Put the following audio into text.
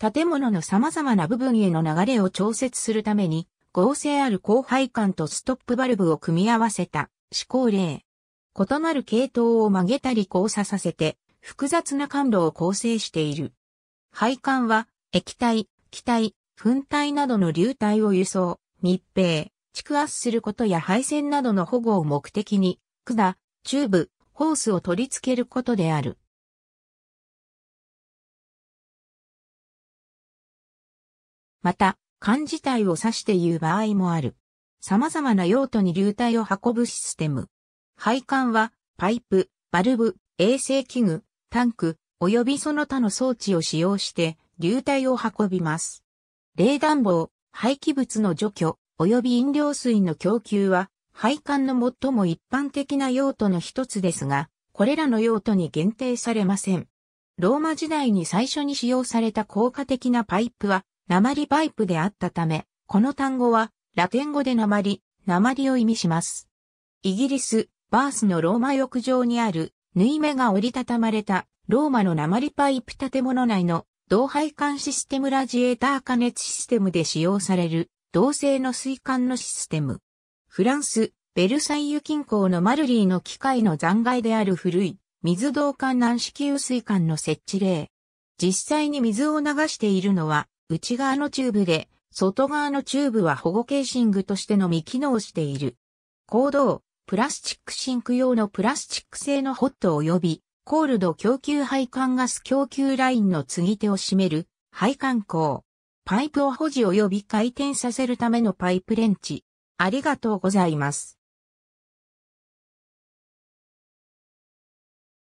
建物の様々な部分への流れを調節するために、合成ある広配管とストップバルブを組み合わせた思考例。異なる系統を曲げたり交差させて、複雑な管路を構成している。配管は、液体、気体、粉体などの流体を輸送、密閉、蓄圧することや配線などの保護を目的に、管、チューブ、ホースを取り付けることである。また、缶自体を指して言う場合もある。様々な用途に流体を運ぶシステム。配管は、パイプ、バルブ、衛生器具、タンク、及びその他の装置を使用して、流体を運びます。冷暖房、廃棄物の除去、及び飲料水の供給は、配管の最も一般的な用途の一つですが、これらの用途に限定されません。ローマ時代に最初に使用された効果的なパイプは、鉛パイプであったため、この単語は、ラテン語で鉛、鉛を意味します。イギリス、バースのローマ浴場にある、縫い目が折りたたまれた、ローマの鉛パイプ建物内の、銅配管システムラジエーター加熱システムで使用される、銅製の水管のシステム。フランス、ベルサイユ近郊のマルリーの機械の残骸である古い、水道管軟式給水管の設置例。実際に水を流しているのは、内側のチューブで、外側のチューブは保護ケーシングとしてのみ機能している。行動、プラスチックシンク用のプラスチック製のホット及び、コールド供給配管ガス供給ラインの継ぎ手を占める、配管工。パイプを保持及び回転させるためのパイプレンチ。ありがとうございます。